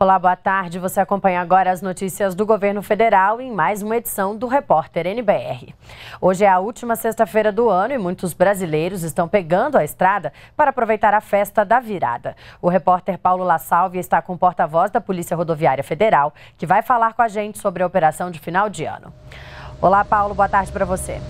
Olá, boa tarde. Você acompanha agora as notícias do governo federal em mais uma edição do Repórter NBR. Hoje é a última sexta-feira do ano e muitos brasileiros estão pegando a estrada para aproveitar a festa da virada. O repórter Paulo La Salve está com o porta-voz da Polícia Rodoviária Federal, que vai falar com a gente sobre a operação de final de ano. Olá, Paulo, boa tarde para você.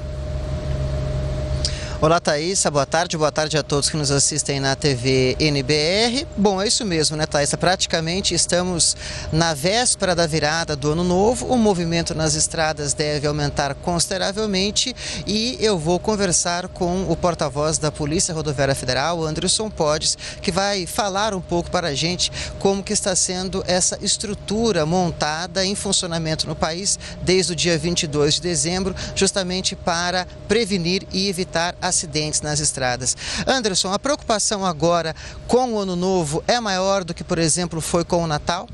Olá, Thaís. Boa tarde. Boa tarde a todos que nos assistem na TV NBR. Bom, é isso mesmo, né, Thaís? Praticamente estamos na véspera da virada do ano novo. O movimento nas estradas deve aumentar consideravelmente e eu vou conversar com o porta-voz da Polícia Rodoviária Federal, Anderson Podes, que vai falar um pouco para a gente como que está sendo essa estrutura montada em funcionamento no país desde o dia 22 de dezembro, justamente para prevenir e evitar a acidentes nas estradas. Anderson, a preocupação agora com o Ano Novo é maior do que, por exemplo, foi com o Natal?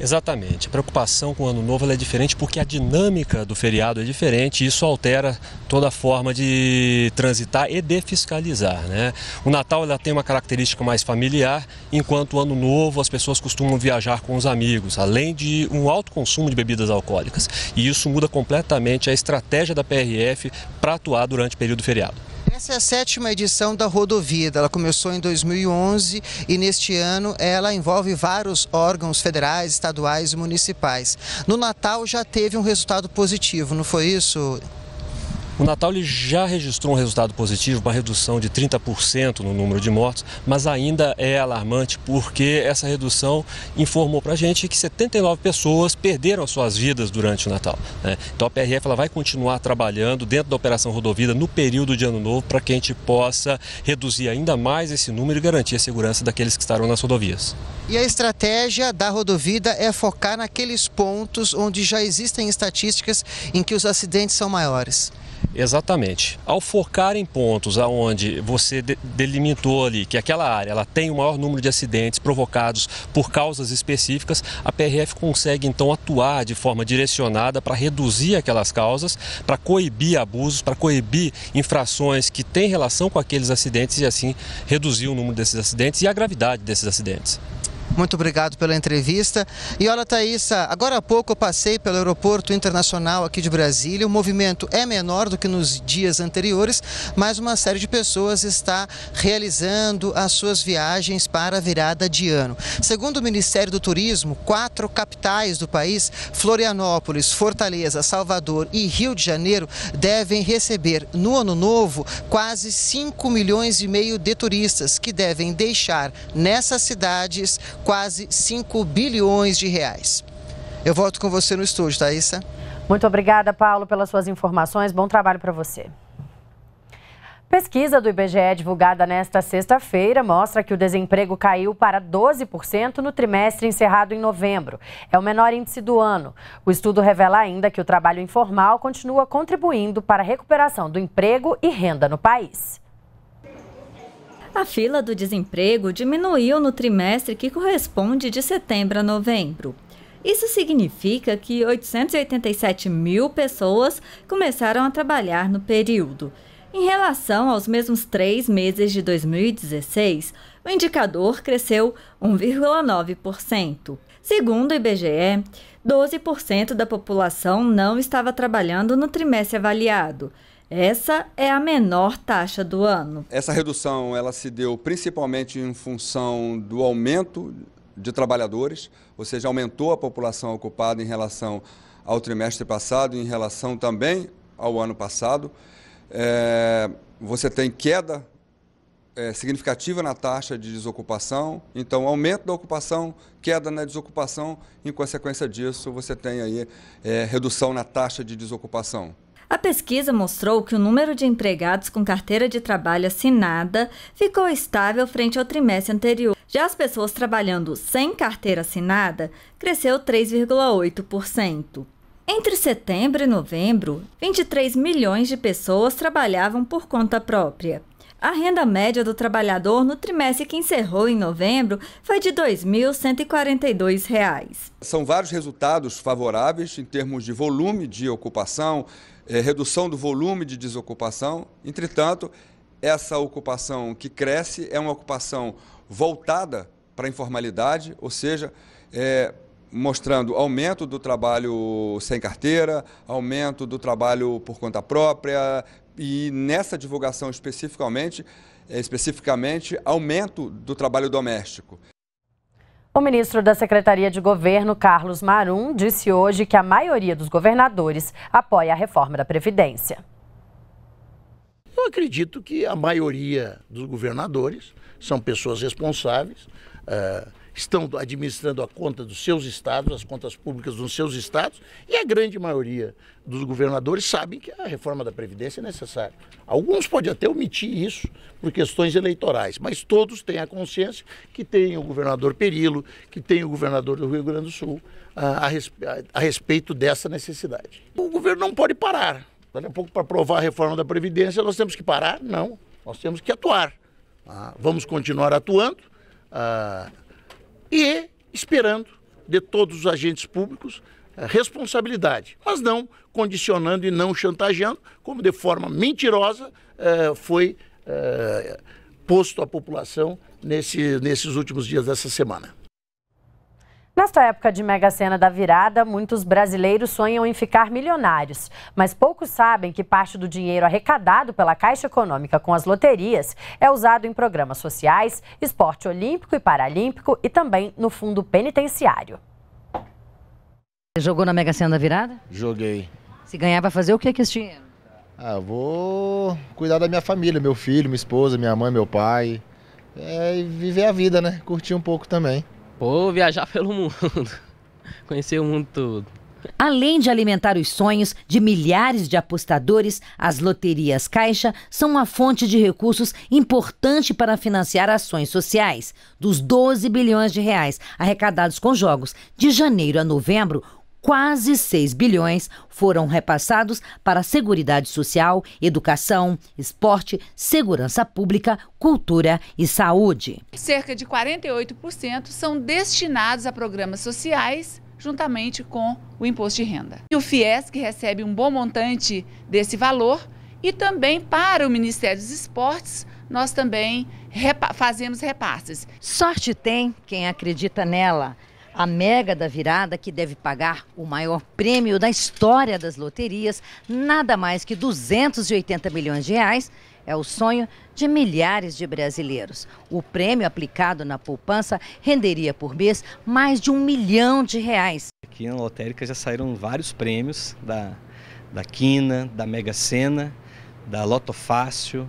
Exatamente. A preocupação com o ano novo é diferente porque a dinâmica do feriado é diferente e isso altera toda a forma de transitar e de fiscalizar. Né? O Natal ela tem uma característica mais familiar, enquanto o ano novo as pessoas costumam viajar com os amigos, além de um alto consumo de bebidas alcoólicas. E isso muda completamente a estratégia da PRF para atuar durante o período feriado. Essa é a sétima edição da Rodovida. Ela começou em 2011 e neste ano ela envolve vários órgãos federais, estaduais e municipais. No Natal já teve um resultado positivo, não foi isso? O Natal ele já registrou um resultado positivo, uma redução de 30% no número de mortos, mas ainda é alarmante porque essa redução informou para a gente que 79 pessoas perderam suas vidas durante o Natal. Né? Então a PRF ela vai continuar trabalhando dentro da Operação Rodovida no período de Ano Novo para que a gente possa reduzir ainda mais esse número e garantir a segurança daqueles que estarão nas rodovias. E a estratégia da rodovida é focar naqueles pontos onde já existem estatísticas em que os acidentes são maiores. Exatamente. Ao focar em pontos aonde você delimitou ali que aquela área ela tem o maior número de acidentes provocados por causas específicas, a PRF consegue então atuar de forma direcionada para reduzir aquelas causas, para coibir abusos, para coibir infrações que têm relação com aqueles acidentes e assim reduzir o número desses acidentes e a gravidade desses acidentes. Muito obrigado pela entrevista. E olha, Thaisa, agora há pouco eu passei pelo aeroporto internacional aqui de Brasília. O movimento é menor do que nos dias anteriores, mas uma série de pessoas está realizando as suas viagens para a virada de ano. Segundo o Ministério do Turismo, quatro capitais do país, Florianópolis, Fortaleza, Salvador e Rio de Janeiro, devem receber no ano novo quase 5 milhões e meio de turistas que devem deixar nessas cidades quase 5 bilhões de reais. Eu volto com você no estúdio, Thaisa. Muito obrigada, Paulo, pelas suas informações. Bom trabalho para você. Pesquisa do IBGE divulgada nesta sexta-feira mostra que o desemprego caiu para 12% no trimestre encerrado em novembro. É o menor índice do ano. O estudo revela ainda que o trabalho informal continua contribuindo para a recuperação do emprego e renda no país. A fila do desemprego diminuiu no trimestre que corresponde de setembro a novembro. Isso significa que 887 mil pessoas começaram a trabalhar no período. Em relação aos mesmos três meses de 2016, o indicador cresceu 1,9%. Segundo o IBGE, 12% da população não estava trabalhando no trimestre avaliado. Essa é a menor taxa do ano. Essa redução ela se deu principalmente em função do aumento de trabalhadores, ou seja, aumentou a população ocupada em relação ao trimestre passado, em relação também ao ano passado. É, você tem queda é, significativa na taxa de desocupação, então aumento da ocupação, queda na desocupação, em consequência disso você tem aí é, redução na taxa de desocupação. A pesquisa mostrou que o número de empregados com carteira de trabalho assinada ficou estável frente ao trimestre anterior. Já as pessoas trabalhando sem carteira assinada cresceu 3,8%. Entre setembro e novembro, 23 milhões de pessoas trabalhavam por conta própria. A renda média do trabalhador no trimestre que encerrou em novembro foi de R$ 2.142. São vários resultados favoráveis em termos de volume de ocupação, eh, redução do volume de desocupação. Entretanto, essa ocupação que cresce é uma ocupação voltada para a informalidade, ou seja, eh, mostrando aumento do trabalho sem carteira, aumento do trabalho por conta própria, e nessa divulgação especificamente, é, especificamente aumento do trabalho doméstico. O ministro da Secretaria de Governo, Carlos Marum, disse hoje que a maioria dos governadores apoia a reforma da Previdência. Eu acredito que a maioria dos governadores são pessoas responsáveis, uh, estão administrando a conta dos seus estados, as contas públicas dos seus estados, e a grande maioria dos governadores sabem que a reforma da Previdência é necessária. Alguns podem até omitir isso por questões eleitorais, mas todos têm a consciência que tem o governador Perillo, que tem o governador do Rio Grande do Sul a, a respeito dessa necessidade. O governo não pode parar. Daqui a pouco, para aprovar a reforma da Previdência, nós temos que parar? Não. Nós temos que atuar. Ah, vamos continuar atuando. Ah, e esperando de todos os agentes públicos eh, responsabilidade, mas não condicionando e não chantageando, como de forma mentirosa eh, foi eh, posto à população nesses últimos dias dessa semana. Nesta época de Mega Sena da virada, muitos brasileiros sonham em ficar milionários, mas poucos sabem que parte do dinheiro arrecadado pela Caixa Econômica com as loterias é usado em programas sociais, esporte olímpico e paralímpico e também no fundo penitenciário. Você jogou na Mega Sena da virada? Joguei. Se ganhar, vai fazer o que com esse dinheiro? Ah, vou cuidar da minha família, meu filho, minha esposa, minha mãe, meu pai. É, e viver a vida, né? Curtir um pouco também. Pô, viajar pelo mundo. Conhecer o mundo todo. Além de alimentar os sonhos de milhares de apostadores, as loterias Caixa são uma fonte de recursos importante para financiar ações sociais. Dos 12 bilhões de reais arrecadados com jogos de janeiro a novembro, quase 6 bilhões foram repassados para Seguridade Social, Educação, Esporte, Segurança Pública, Cultura e Saúde. Cerca de 48% são destinados a programas sociais, juntamente com o imposto de renda. E o FIES, que recebe um bom montante desse valor, e também para o Ministério dos Esportes, nós também repa fazemos repasses. Sorte tem quem acredita nela. A mega da virada, que deve pagar o maior prêmio da história das loterias, nada mais que 280 milhões de reais, é o sonho de milhares de brasileiros. O prêmio aplicado na poupança renderia por mês mais de um milhão de reais. Aqui na lotérica já saíram vários prêmios da, da Quina, da Mega Sena, da Loto Fácil,